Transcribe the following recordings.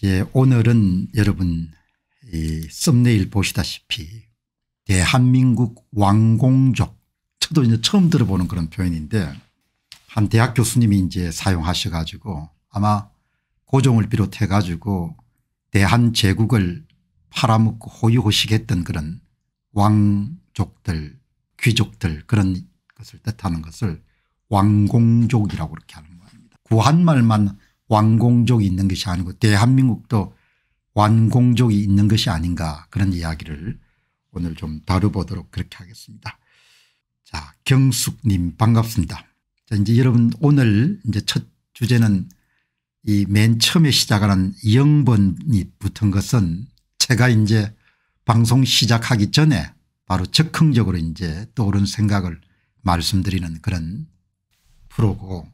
이제 예, 오늘은 여러분 이 썸네일 보시다시피 대한민국 왕공족 저도 이제 처음 들어보는 그런 표현인데 한 대학 교수님이 이제 사용하셔 가지고 아마 고종을 비롯해 가지고 대한제국을 팔아먹고 호유호식했던 그런 왕족들 귀족들 그런 것을 뜻하는 것을 왕공족이라고 그렇게 하는 겁니다. 구한말만 완공족이 있는 것이 아니고 대한민국도 완공족이 있는 것이 아닌가 그런 이야기를 오늘 좀 다뤄보도록 그렇게 하겠습니다. 자 경숙님 반갑습니다. 자 이제 여러분 오늘 이제 첫 주제는 이 맨 처음에 시작하는 영번이 붙은 것은 제가 이제 방송 시작하기 전에 바로 즉흥적으로 이제 떠오른 생각을 말씀드리는 그런 프로고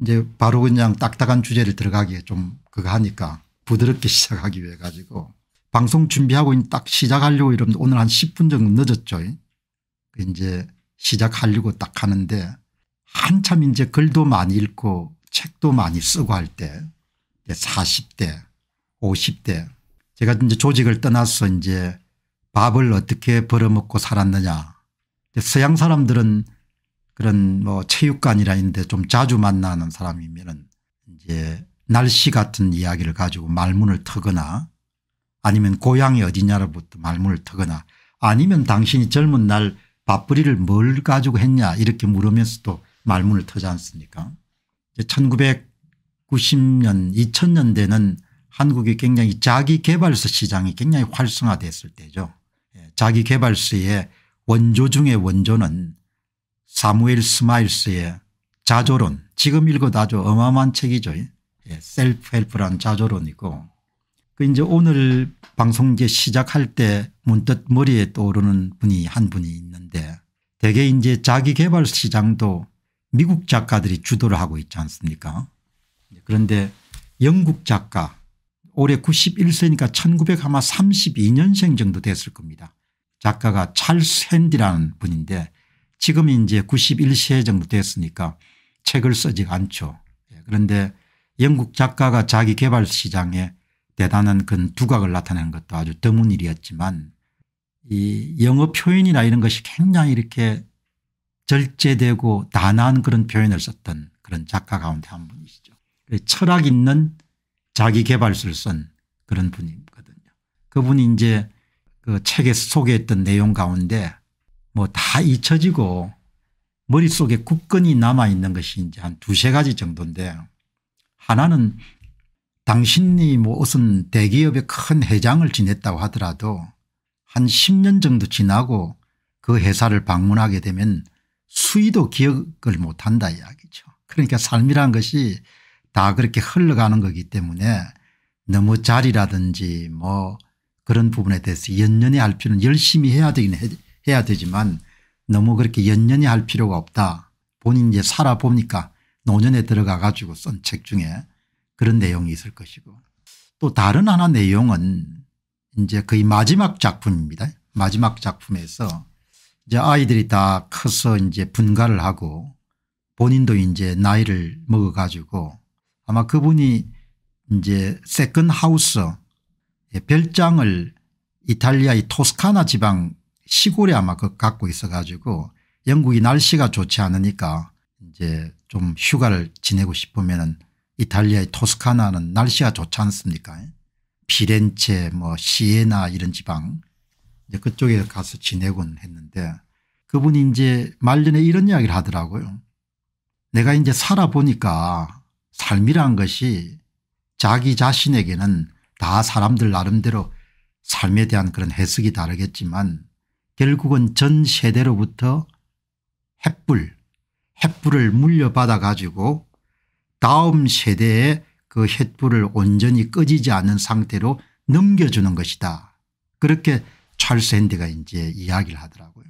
이제 바로 그냥 딱딱한 주제를 들어가기에 좀 그거 하니까 부드럽게 시작하기 위해 가지고 방송 준비하고 딱 시작하려고 이러면 오늘 한 10분 정도 늦었죠. 그 이제 시작하려고 딱 하는데 한참 이제 글도 많이 읽고 책도 많이 쓰고 할 때 40대 50대 제가 이제 조직을 떠나서 이제 밥을 어떻게 벌어먹고 살았느냐 서양 사람들은 그런 뭐 체육관이라는데 좀 자주 만나는 사람이면은 이제 날씨 같은 이야기를 가지고 말문을 터거나 아니면 고향이 어디냐로부터 말문을 터거나 아니면 당신이 젊은 날 밥벌이를 뭘 가지고 했냐 이렇게 물으면서도 말문을 터지 않습니까 1990년 2000년대는 한국이 굉장히 자기개발서 시장이 굉장히 활성화됐을 때죠. 예, 자기개발서의 원조 중의 원조는 사무엘 스마일스의 자조론 지금 읽어도 아주 어마어마한 책이죠. 예, 셀프 헬프란 자조론이고 그 이제 오늘 방송 이제 시작할 때 문득 머리에 떠오르는 분이 한 분이 있는데 대개 이제 자기 개발 시장도 미국 작가들이 주도를 하고 있지 않습니까 그런데 영국 작가 올해 91세니까 1932년생 정도 됐을 겁니다. 작가가 찰스 핸디라는 분인데 지금 이제 91세 정도 됐으니까 책을 쓰지 않죠. 예, 그런데 영국 작가가 자기 개발 시장에 대단한 그 두각을 나타낸 것도 아주 드문 일이었지만 이 영어 표현이나 이런 것이 굉장히 이렇게 절제되고 단아한 그런 표현을 썼던 그런 작가 가운데 한 분이시죠. 그 철학 있는 자기 개발서를 쓴 그런 분이거든요. 그분이 이제 그 책에 소개했던 내용 가운데 뭐다 잊혀지고 머릿속에 굳건히 남아있는 것이 이제 한 두세 가지 정도인데 하나는 당신이 뭐 무슨 대기업의 큰 회장을 지냈다고 하더라도 한 10년 정도 지나고 그 회사를 방문하게 되면 수위도 기억을 못한다 이야기죠. 그러니까 삶이란 것이 다 그렇게 흘러가는 거기 때문에 너무 자리라든지 뭐 그런 부분에 대해서 연연히 할 필요는 열심히 해야 되긴 해야 해야 되지만 너무 그렇게 연연히 할 필요가 없다. 본인 이제 살아보니까 노년에 들어가 가지고 쓴 책 중에 그런 내용이 있을 것이고 또 다른 하나 내용은 이제 거의 마지막 작품입니다. 마지막 작품에서 이제 아이들이 다 커서 이제 분가를 하고 본인도 이제 나이를 먹어 가지고 아마 그분이 이제 세컨 하우스 별장을 이탈리아의 토스카나 지방 시골에 아마 그 갖고 있어가지고 영국이 날씨가 좋지 않으니까 이제 좀 휴가를 지내고 싶으면은 이탈리아의 토스카나는 날씨가 좋지 않습니까? 피렌체, 뭐 시에나 이런 지방 이제 그쪽에 가서 지내곤 했는데 그분이 이제 말년에 이런 이야기를 하더라고요. 내가 이제 살아보니까 삶이란 것이 자기 자신에게는 다 사람들 나름대로 삶에 대한 그런 해석이 다르겠지만 결국은 전 세대로부터 햇불 햇불을 물려받아 가지고 다음 세대에 그 햇불을 온전히 꺼지지 않은 상태로 넘겨주는 것이다. 그렇게 찰스 핸드가 이제 이야기를 하더라고요.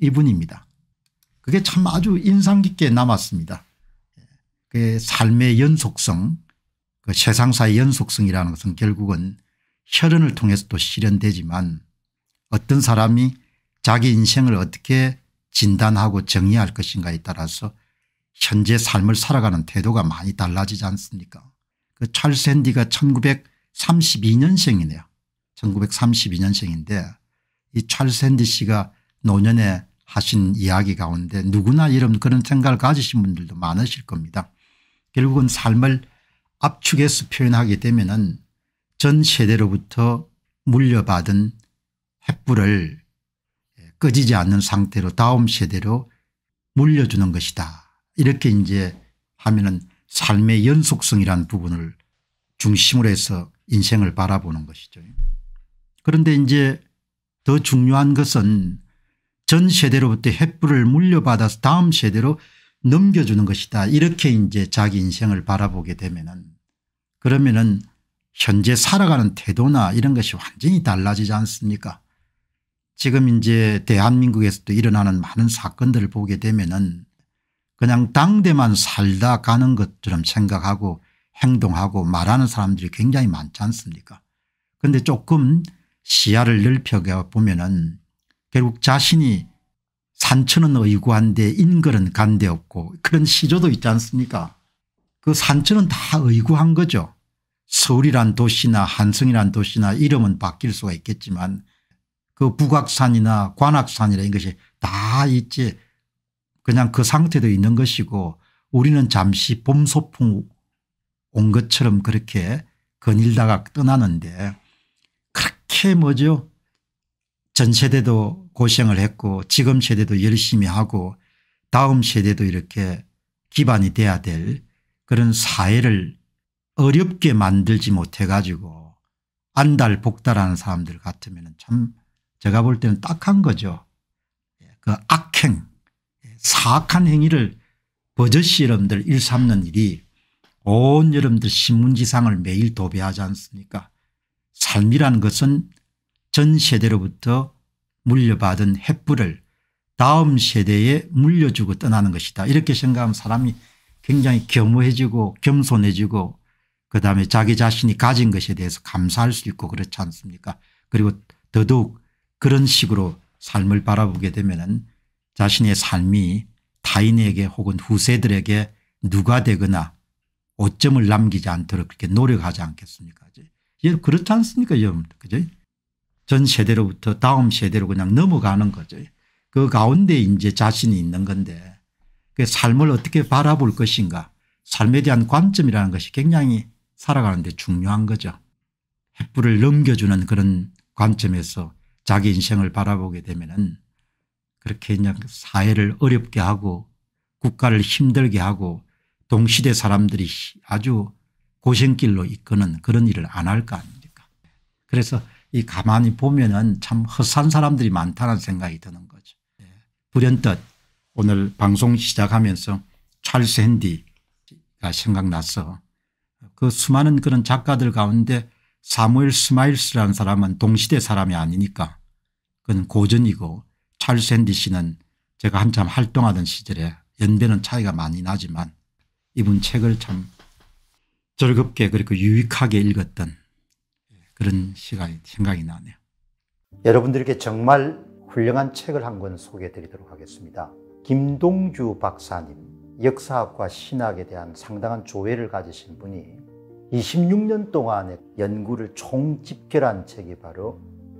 이분입니다. 그게 참 아주 인상 깊게 남았습니다. 그 삶의 연속성 그 세상사의 연속성이라는 것은 결국은 혈연을 통해서 도 실현되지만 어떤 사람이 자기 인생을 어떻게 진단하고 정의할 것인가에 따라서 현재 삶을 살아가는 태도가 많이 달라지지 않습니까 그 찰스 앤디가 1932년생이네요. 1932년생인데 이 찰스 앤디 씨가 노년에 하신 이야기 가운데 누구나 이런 그런 생각을 가지신 분들도 많으실 겁니다. 결국은 삶을 압축해서 표현하게 되면 은전 세대로부터 물려받은 횃불을 꺼지지 않는 상태로 다음 세대로 물려주는 것이다. 이렇게 이제 하면은 삶의 연속성이란 부분을 중심으로 해서 인생을 바라보는 것이죠. 그런데 이제 더 중요한 것은 전 세대로부터 횃불을 물려받아서 다음 세대로 넘겨주는 것이다. 이렇게 이제 자기 인생을 바라보게 되면은 그러면은 현재 살아가는 태도나 이런 것이 완전히 달라지지 않습니까? 지금 이제 대한민국에서도 일어나는 많은 사건들을 보게 되면은 그냥 당대만 살다 가는 것처럼 생각하고 행동하고 말하는 사람들이 굉장히 많지 않습니까 그런데 조금 시야를 넓혀 보면은 결국 자신이 산천은 의구한데 인걸은 간대 없고 그런 시조도 있지 않습니까 그 산천은 다 의구한 거죠. 서울이란 도시나 한성이란 도시나 이름은 바뀔 수가 있겠지만 그 북악산이나 관악산이라 는 것이 다 있지 그냥 그 상태도 있는 것이고 우리는 잠시 봄 소풍 온 것처럼 그렇게 거닐다가 떠나는데 그렇게 뭐죠 전 세대도 고생을 했고 지금 세대도 열심히 하고 다음 세대도 이렇게 기반이 돼야 될 그런 사회를 어렵게 만들지 못해 가지고 안달복달하는 사람들 같으면 참 제가 볼 때는 딱한 거죠. 예, 그 악행 예, 사악한 행위를 버젓이 여러분들 일삼는 일이 온 여러분들 신문지상을 매일 도배하지 않습니까 삶이란 것은 전 세대로부터 물려받은 횃불을 다음 세대에 물려주고 떠나는 것이다 이렇게 생각하면 사람이 굉장히 겸허해지고 겸손해지고 그다음에 자기 자신이 가진 것에 대해서 감사할 수 있고 그렇지 않습니까 그리고 더더욱 그런 식으로 삶을 바라보게 되면 자신의 삶이 타인에게 혹은 후세들에게 누가 되거나 오점을 남기지 않도록 그렇게 노력하지 않겠습니까 예, 그렇지 않습니까 여러분들 그죠 전 세대로부터 다음 세대로 그냥 넘어가는 거죠 그 가운데 이제 자신이 있는 건데 그 삶을 어떻게 바라볼 것인가 삶에 대한 관점이라는 것이 굉장히 살아가는데 중요한 거죠 햇불을 넘겨주는 그런 관점에서 자기 인생을 바라보게 되면은 그렇게 그냥 사회를 어렵게 하고 국가를 힘들게 하고 동시대 사람들이 아주 고생길로 이끄는 그런 일을 안 할 거 아닙니까 그래서 이 가만히 보면은 참 허산 사람들이 많다는 생각이 드는 거죠. 예. 불현듯 오늘 방송 시작하면서 찰스 핸디가 생각났어그 수많은 그런 작가들 가운데 사무엘 스마일스라는 사람은 동시대 사람이 아니니까 그건 고전이고 찰샌디 씨는 제가 한참 활동하던 시절에 연배는 차이가 많이 나지만 이분 책을 참 즐겁게 그리고 유익하게 읽었던 그런 시간이 생각이 나네요. 여러분들께 정말 훌륭한 책을 한 권 소개해 드리도록 하겠습니다. 김동주 박사님 역사학과 신학에 대한 상당한 조회를 가지신 분이 26년 동안의 연구를 총집결한 책이 바로